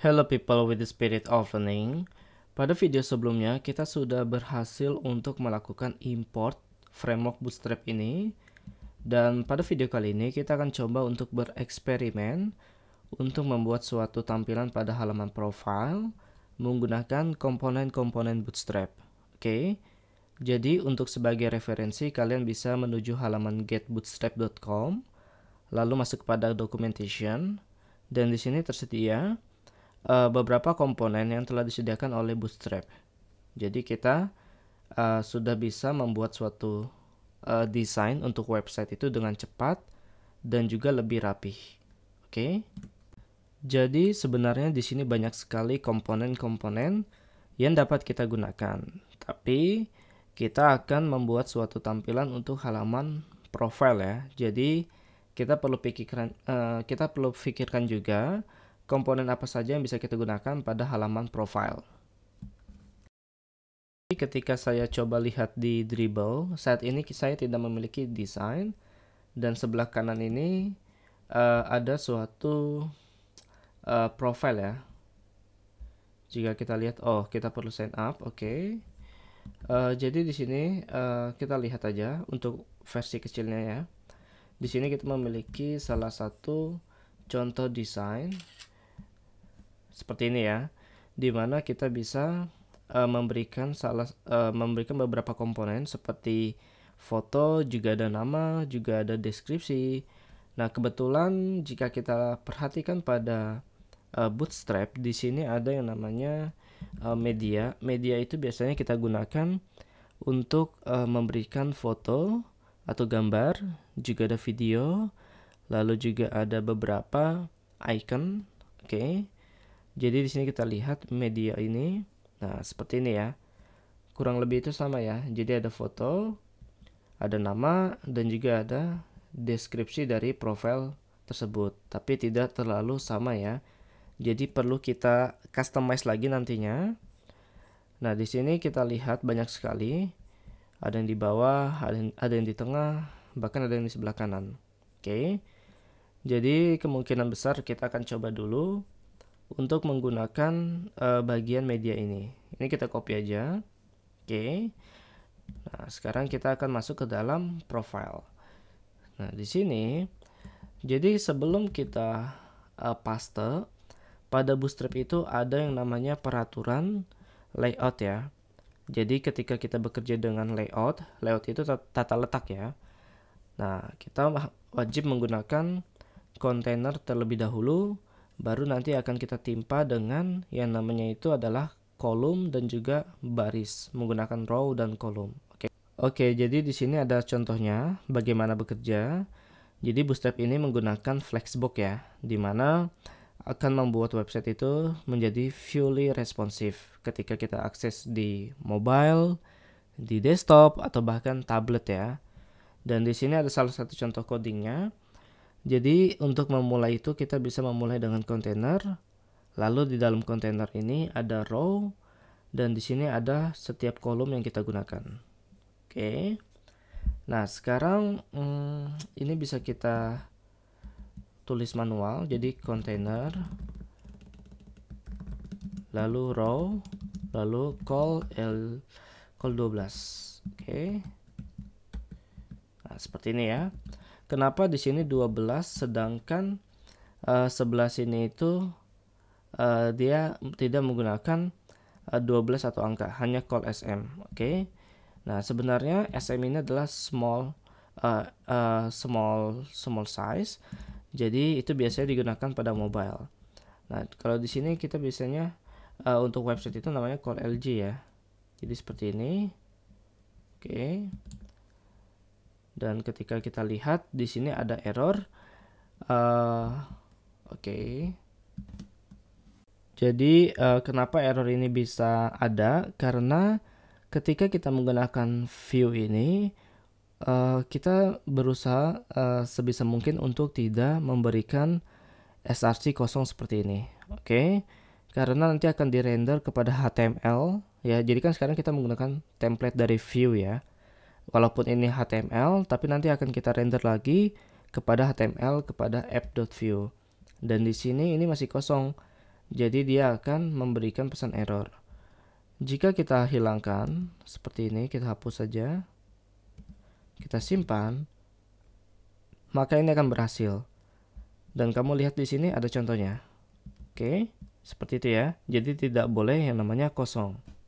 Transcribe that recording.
Hello people with the spirit of learning. Pada video sebelumnya kita sudah berhasil untuk melakukan import framework Bootstrap ini dan pada video kali ini kita akan coba untuk bereksperimen untuk membuat suatu tampilan pada halaman profile menggunakan komponen-komponen Bootstrap. Oke. Okay? Jadi untuk sebagai referensi kalian bisa menuju halaman getbootstrap.com lalu masuk pada documentation dan di sini tersedia uh, beberapa komponen yang telah disediakan oleh Bootstrap. Jadi kita uh, sudah bisa membuat suatu uh, desain untuk website itu dengan cepat dan juga lebih rapi. Oke. Okay? Jadi sebenarnya di sini banyak sekali komponen-komponen yang dapat kita gunakan. Tapi kita akan membuat suatu tampilan untuk halaman profile ya. Jadi kita perlu pikirkan uh, kita perlu pikirkan juga komponen apa saja yang bisa kita gunakan pada halaman profile. Ketika saya coba lihat di Dribble, saat ini saya tidak memiliki desain dan sebelah kanan ini uh, ada suatu uh, profile ya. Jika kita lihat, oh kita perlu sign up, oke. Okay. Uh, eh, jadi di sini uh, kita lihat aja untuk versi kecilnya ya. Di sini kita memiliki salah satu contoh desain seperti ini ya dimana kita bisa uh, memberikan salah uh, memberikan beberapa komponen seperti foto juga ada nama juga ada deskripsi nah kebetulan jika kita perhatikan pada uh, bootstrap di sini ada yang namanya uh, media media itu biasanya kita gunakan untuk uh, memberikan foto atau gambar juga ada video lalu juga ada beberapa icon oke okay jadi di sini kita lihat media ini. Nah, seperti ini ya. Kurang lebih itu sama ya. Jadi ada foto, ada nama dan juga ada deskripsi dari profil tersebut. Tapi tidak terlalu sama ya. Jadi perlu kita customize lagi nantinya. Nah, di sini kita lihat banyak sekali. Ada yang di bawah, ada yang, ada yang di tengah, bahkan ada yang di sebelah kanan. Oke. Okay. Jadi kemungkinan besar kita akan coba dulu untuk menggunakan uh, bagian media ini. Ini kita copy aja. Oke. Okay. Nah, sekarang kita akan masuk ke dalam profile. Nah, di sini jadi sebelum kita uh, paste pada Bootstrap itu ada yang namanya peraturan layout ya. Jadi ketika kita bekerja dengan layout, layout itu tata letak ya. Nah, kita wajib menggunakan container terlebih dahulu baru nanti akan kita timpa dengan yang namanya itu adalah kolom dan juga baris menggunakan row dan kolom. Oke. Okay. okay, jadi di sini ada contohnya bagaimana bekerja. Jadi Bootstrap ini menggunakan flexbox ya, dimana akan membuat website itu menjadi fully responsive ketika kita akses di mobile, di desktop atau bahkan tablet ya. Dan di sini ada salah satu contoh codingnya. Jadi untuk memulai itu kita bisa memulai dengan kontainer. Lalu di dalam kontainer ini ada row dan di sini ada setiap kolom yang kita gunakan. Oke. Nah, sekarang hmm, ini bisa kita tulis manual. Jadi container lalu row lalu call L call 12. Oke. Nah, seperti ini ya. Kenapa di sini 12 sedangkan uh, eh, sebelah sini itu uh, dia tidak menggunakan uh, eh, 12 atau angka, hanya call SM, oke. Okay? Nah, sebenarnya SM ini adalah small uh, uh, small small size. Jadi itu biasanya digunakan pada mobile. Nah, kalau di sini kita biasanya uh, untuk website itu namanya call LG ya. Jadi seperti ini. Oke. Okay dan ketika kita lihat di sini ada error uh, oke okay. jadi uh, kenapa error ini bisa ada karena ketika kita menggunakan view ini uh, kita berusaha uh, sebisa mungkin untuk tidak memberikan src kosong seperti ini oke okay? karena nanti akan dirender kepada HTML ya jadi kan sekarang kita menggunakan template dari view ya walaupun ini HTML tapi nanti akan kita render lagi kepada HTML kepada app.view dan di sini ini masih kosong jadi dia akan memberikan pesan error jika kita hilangkan seperti ini kita hapus saja kita simpan maka ini akan berhasil dan kamu lihat di sini ada contohnya oke seperti itu ya jadi tidak boleh yang namanya kosong